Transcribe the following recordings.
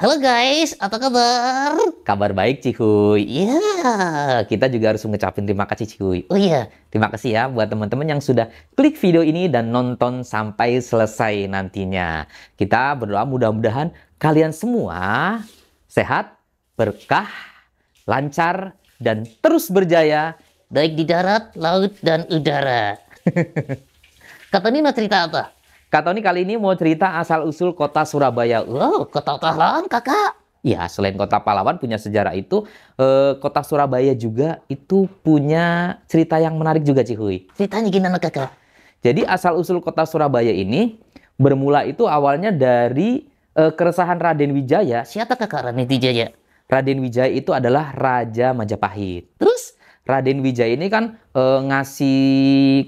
Halo guys, apa kabar? Kabar baik Cihuy. Iya, yeah, kita juga harus mengucapkan terima kasih Cihuy. Oh iya, yeah. terima kasih ya buat teman-teman yang sudah klik video ini dan nonton sampai selesai nantinya. Kita berdoa mudah-mudahan kalian semua sehat, berkah, lancar, dan terus berjaya. Baik di darat, laut, dan udara. Kata Nina cerita apa? Kak Tony kali ini mau cerita asal-usul kota Surabaya. Wow, kota pahlawan kakak. Ya, selain kota pahlawan punya sejarah itu, eh, kota Surabaya juga itu punya cerita yang menarik juga Cihuy. Ceritanya gimana kakak? Jadi asal-usul kota Surabaya ini bermula itu awalnya dari eh, keresahan Raden Wijaya. Siapa kakak Raden Wijaya? Raden Wijaya itu adalah Raja Majapahit. Terus? Raden Wijaya ini kan e, ngasih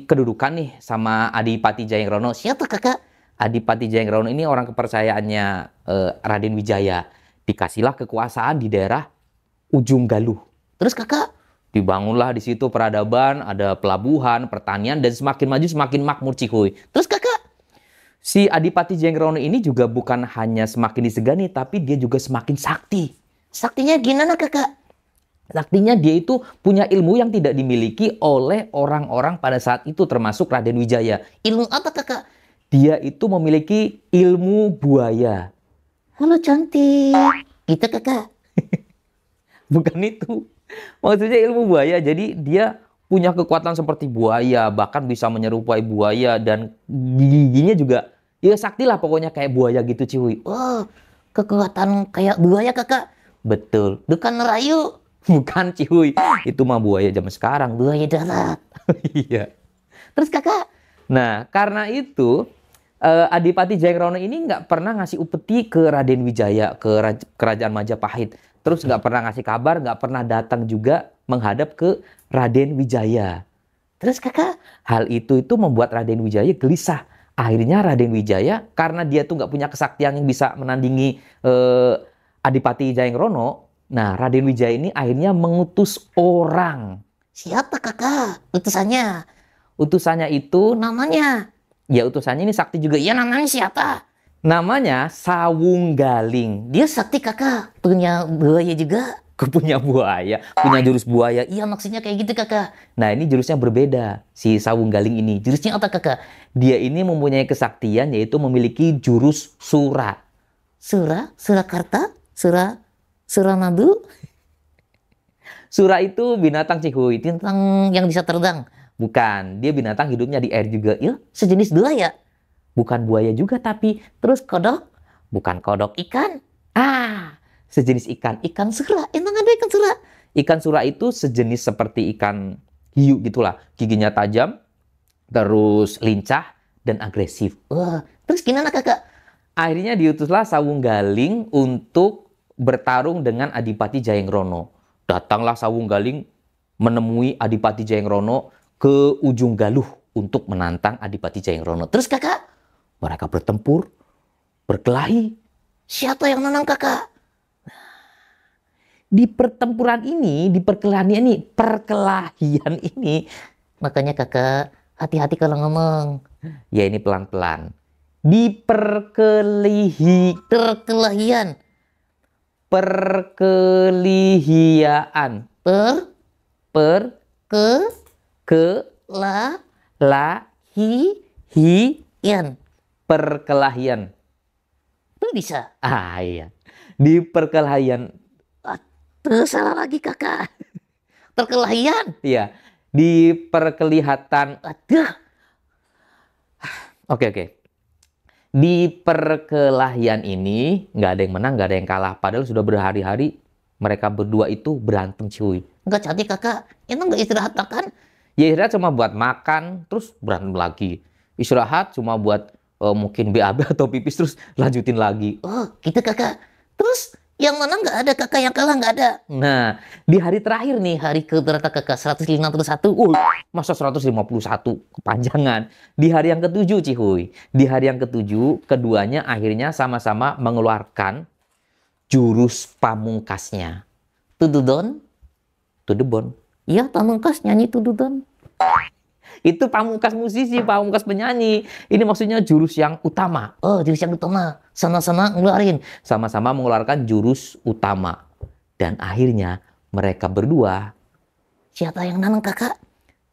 kedudukan nih sama Adipati Rono. Siapa kakak? Adipati Rono ini orang kepercayaannya e, Raden Wijaya. Dikasihlah kekuasaan di daerah ujung Galuh. Terus kakak dibangunlah di situ peradaban, ada pelabuhan, pertanian dan semakin maju semakin makmur Cihuy. Terus kakak si Adipati Rono ini juga bukan hanya semakin disegani tapi dia juga semakin sakti. Saktinya gimana kakak? Artinya dia itu punya ilmu yang tidak dimiliki oleh orang-orang pada saat itu termasuk Raden Wijaya. Ilmu apa kakak? Dia itu memiliki ilmu buaya. Halo cantik, kita gitu, kakak. Bukan itu. Maksudnya ilmu buaya, jadi dia punya kekuatan seperti buaya, bahkan bisa menyerupai buaya dan giginya juga ya sakti lah pokoknya kayak buaya gitu cuy. oh, kekuatan kayak buaya kakak. Betul. Bukan rayu, Bukan cihuy. Itu mah buaya zaman sekarang. Buaya darat. iya. Terus kakak. Nah, karena itu eh, Adipati Rono ini nggak pernah ngasih upeti ke Raden Wijaya, ke kerajaan Majapahit. Terus nggak pernah ngasih kabar, nggak pernah datang juga menghadap ke Raden Wijaya. Terus kakak, hal itu itu membuat Raden Wijaya gelisah. Akhirnya Raden Wijaya karena dia tuh nggak punya kesaktian yang bisa menandingi eh, Adipati Jayangrono, Nah, Raden Wijaya ini akhirnya mengutus orang. Siapa kakak? Utusannya? Utusannya itu namanya. Ya utusannya ini sakti juga. Ya namanya siapa? Namanya Sawung Galing. Dia sakti kakak. Punya buaya juga. Punya buaya. Punya jurus buaya. Iya maksudnya kayak gitu kakak. Nah ini jurusnya berbeda. Si Sawung Galing ini. Jurusnya apa kakak? Dia ini mempunyai kesaktian yaitu memiliki jurus Sura. Sura? Surakarta? Sura Suranadu. Sura itu binatang itu tentang yang bisa terbang. Bukan, dia binatang hidupnya di air juga. Ya, sejenis ya. Bukan buaya juga tapi terus kodok. Bukan kodok ikan. Ah, sejenis ikan. Ikan sura. enak ada ikan sura? Ikan sura itu sejenis seperti ikan hiu gitulah. Giginya tajam, terus lincah dan agresif. Uh, terus gimana kakak? Akhirnya diutuslah Sawung Galing untuk bertarung dengan Adipati Rono, Datanglah Sawung Galing menemui Adipati Rono ke ujung Galuh untuk menantang Adipati Rono. Terus kakak, mereka bertempur, berkelahi. Siapa yang menang kakak? Nah, di pertempuran ini, di perkelahian ini, perkelahian ini, makanya kakak hati-hati kalau ngomong. Ya ini pelan-pelan. Di perkelihi, perkelahian perkelihiaan per per ke ke la la hi hi yan perkelahian itu bisa ah iya di perkelahian ah, terus salah lagi kakak perkelahian iya di perkelihatan aduh oke okay, oke okay di perkelahian ini nggak ada yang menang, nggak ada yang kalah. Padahal sudah berhari-hari mereka berdua itu berantem cuy. Nggak cantik kakak, itu ya, nggak istirahat kan? Ya istirahat cuma buat makan, terus berantem lagi. Istirahat cuma buat uh, mungkin BAB atau pipis terus lanjutin lagi. Oh gitu kakak. Terus yang menang nggak ada kakak yang kalah nggak ada nah di hari terakhir nih hari ke ternyata kakak 151 uh masa 151 kepanjangan di hari yang ketujuh cihuy di hari yang ketujuh keduanya akhirnya sama-sama mengeluarkan jurus pamungkasnya tududon tudebon iya pamungkas nyanyi tududon itu pamungkas musisi, pamungkas penyanyi. Ini maksudnya jurus yang utama. Oh, jurus yang utama. Sana-sana ngeluarin. Sama-sama mengeluarkan jurus utama. Dan akhirnya mereka berdua. Siapa yang menang kakak?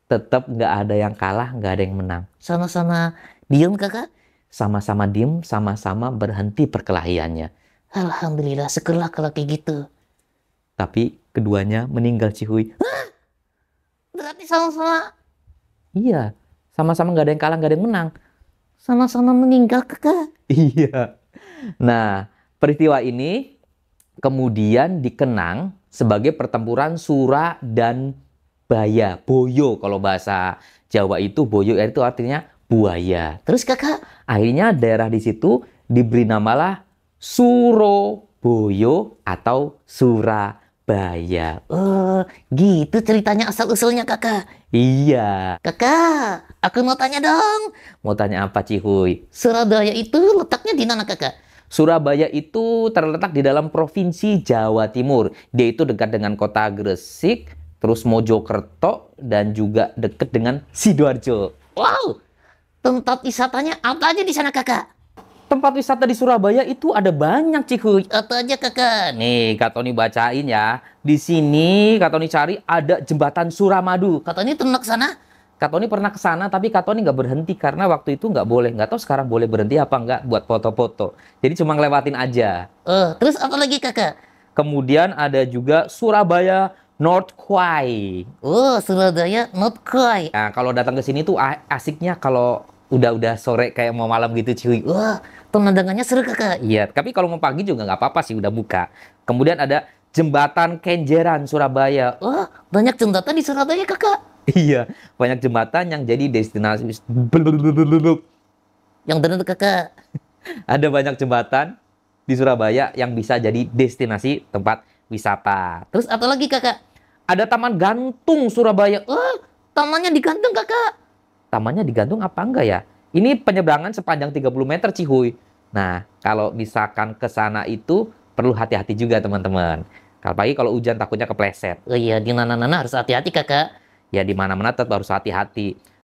Tetap nggak ada yang kalah, nggak ada yang menang. sana sana diem kakak? Sama-sama diem, sama-sama berhenti perkelahiannya. Alhamdulillah, sekelah kalau kayak gitu. Tapi keduanya meninggal Cihuy. Berarti sama-sama Iya, sama-sama nggak ada yang kalah, nggak ada yang menang. Sama-sama meninggal kakak. Iya. Nah, peristiwa ini kemudian dikenang sebagai pertempuran Sura dan Baya, Boyo kalau bahasa Jawa itu Boyo itu artinya buaya. Terus kakak, akhirnya daerah di situ diberi namalah Suroboyo atau Surabaya. Surabaya. Oh, eh, gitu ceritanya asal-usulnya kakak. Iya. Kakak, aku mau tanya dong. Mau tanya apa Cihuy? Surabaya itu letaknya di mana kakak? Surabaya itu terletak di dalam provinsi Jawa Timur. Dia itu dekat dengan kota Gresik, terus Mojokerto, dan juga dekat dengan Sidoarjo. Wow, tempat wisatanya apa aja di sana kakak? tempat wisata di Surabaya itu ada banyak ciku. Apa aja kakak? Nih, Katoni Tony bacain ya. Di sini Katoni cari ada jembatan Suramadu. Katoni Tony pernah ke sana? Kak Tony pernah ke sana, tapi Katoni Tony nggak berhenti karena waktu itu nggak boleh. Nggak tahu sekarang boleh berhenti apa nggak buat foto-foto. Jadi cuma ngelewatin aja. Eh, uh, terus apa lagi kakak? Kemudian ada juga Surabaya North Quay. Oh, Surabaya North Quay. Nah, kalau datang ke sini tuh asiknya kalau udah-udah sore kayak mau malam gitu cuy. Wah, pemandangannya seru kakak. Iya, tapi kalau mau pagi juga nggak apa-apa sih, udah buka. Kemudian ada Jembatan Kenjeran, Surabaya. Wah, banyak jembatan di Surabaya kakak. Iya, banyak jembatan yang jadi destinasi. Yang benar kakak. ada banyak jembatan di Surabaya yang bisa jadi destinasi tempat wisata. Terus apa lagi kakak? Ada Taman Gantung Surabaya. Wah, tamannya digantung kakak tamannya digantung apa enggak ya? Ini penyeberangan sepanjang 30 meter Cihuy. Nah, kalau misalkan ke sana itu perlu hati-hati juga teman-teman. Kalau pagi kalau hujan takutnya kepleset. Oh iya, di mana-mana harus hati-hati kakak. Ya di mana-mana tetap harus hati-hati.